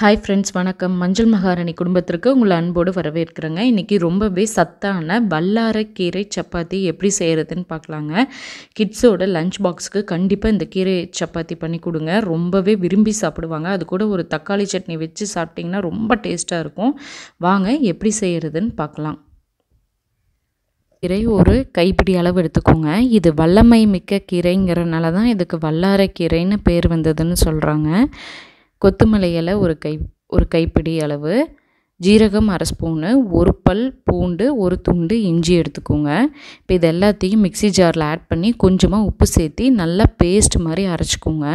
hi friends வணக்கம் மஞ்சள் மகாராணி குடும்பத்திற்கு உங்களை அன்போடு வரவேற்கிறேங்க இன்றைக்கி ரொம்பவே சத்தான வல்லாரக்கீரை சப்பாத்தி எப்படி செய்கிறதுன்னு பார்க்கலாங்க கிட்ஸோட லஞ்ச் பாக்ஸுக்கு கண்டிப்பாக இந்த கீரை சப்பாத்தி பண்ணி கொடுங்க ரொம்பவே விரும்பி சாப்பிடுவாங்க அது கூட ஒரு தக்காளி சட்னி வச்சு சாப்பிட்டிங்கன்னா ரொம்ப டேஸ்ட்டாக இருக்கும் வாங்க எப்படி செய்கிறதுன்னு பார்க்கலாம் கீரை ஒரு கைப்பிடி அளவு எடுத்துக்கோங்க இது வல்லமை மிக்க கீரைங்கிறனால தான் இதுக்கு வல்லாரக்கீரைன்னு பேர் வந்ததுன்னு சொல்கிறாங்க கொத்துமல்லி இலை ஒரு கை ஒரு கைப்பிடி அளவு ஜீரகம் அரை ஸ்பூனு ஒரு பல் பூண்டு ஒரு துண்டு இஞ்சி எடுத்துக்கோங்க இப்போ இது எல்லாத்தையும் மிக்சி ஜாரில் ஆட் பண்ணி கொஞ்சமாக உப்பு சேர்த்து நல்லா பேஸ்ட் மாதிரி அரைச்சிக்கோங்க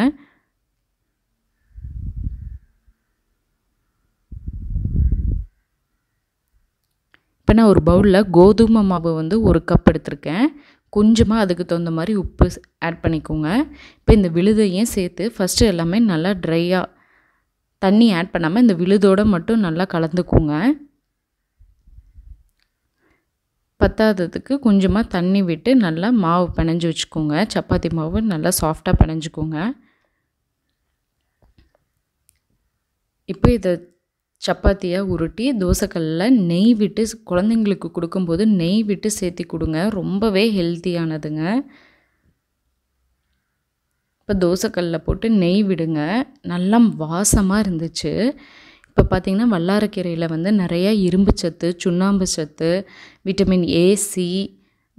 இப்போ நான் ஒரு பவுலில் கோதுமை மாவு வந்து ஒரு கப் எடுத்திருக்கேன் கொஞ்சமாக அதுக்கு தகுந்த மாதிரி உப்பு ஆட் பண்ணிக்கோங்க இப்போ இந்த விழுதையும் சேர்த்து ஃபஸ்ட்டு எல்லாமே நல்லா ட்ரையாக தண்ணி ஆட் பண்ணாமல் இந்த விழுதோடு மட்டும் நல்லா கலந்துக்குங்க பத்தாததுக்கு கொஞ்சமாக தண்ணி விட்டு நல்லா மாவு பிணைஞ்சு வச்சுக்கோங்க சப்பாத்தி மாவு நல்லா சாஃப்டாக பிணைஞ்சிக்கோங்க இப்போ இதை சப்பாத்தியாக உருட்டி தோசைக்கல்லில் நெய் விட்டு குழந்தைங்களுக்கு கொடுக்கும்போது நெய் விட்டு சேர்த்தி கொடுங்க ரொம்பவே ஹெல்த்தியானதுங்க இப்போ தோசைக்கல்லில் போட்டு நெய் விடுங்க நல்லா வாசமாக இருந்துச்சு இப்போ பார்த்திங்கன்னா வல்லாரக்கீரையில் வந்து நிறையா இரும்பு சத்து சுண்ணாம்பு சத்து விட்டமின் ஏசி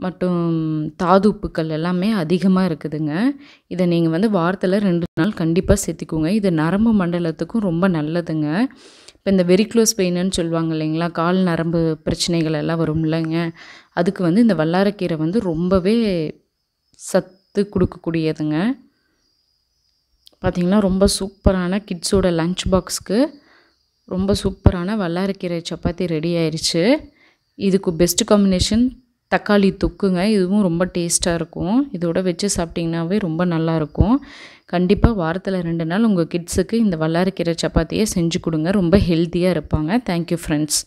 மற்றும் தாது உப்புக்கள் எல்லாமே அதிகமாக இருக்குதுங்க இதை நீங்கள் வந்து வாரத்தில் ரெண்டு நாள் கண்டிப்பாக சேர்த்திக்கோங்க இது நரம்பு மண்டலத்துக்கும் ரொம்ப நல்லதுங்க இப்போ இந்த வெரிக்ளோஸ் பெயின்னு சொல்லுவாங்க இல்லைங்களா கால் நரம்பு பிரச்சனைகள் எல்லாம் வரும் இல்லைங்க அதுக்கு வந்து இந்த வல்லாரக்கீரை வந்து ரொம்பவே சத்து கொடுக்கக்கூடியதுங்க பார்த்திங்கன்னா ரொம்ப சூப்பரான கிட்ஸோட லன்ச் பாக்ஸ்க்கு ரொம்ப சூப்பரான வல்லாரக்கீரை சப்பாத்தி ரெடி ஆயிடுச்சு இதுக்கு பெஸ்ட் காம்பினேஷன் தக்காளி தொக்குங்க இதுவும் ரொம்ப டேஸ்ட்டாக இருக்கும் இதோட வச்சு சாப்பிட்டிங்கனாவே ரொம்ப நல்லாயிருக்கும் கண்டிப்பாக வாரத்தில் ரெண்டு நாள் உங்கள் கிட்ஸுக்கு இந்த வல்லாரக்கீரை சப்பாத்தியை செஞ்சு கொடுங்க ரொம்ப ஹெல்த்தியாக இருப்பாங்க தேங்க்யூ ஃப்ரெண்ட்ஸ்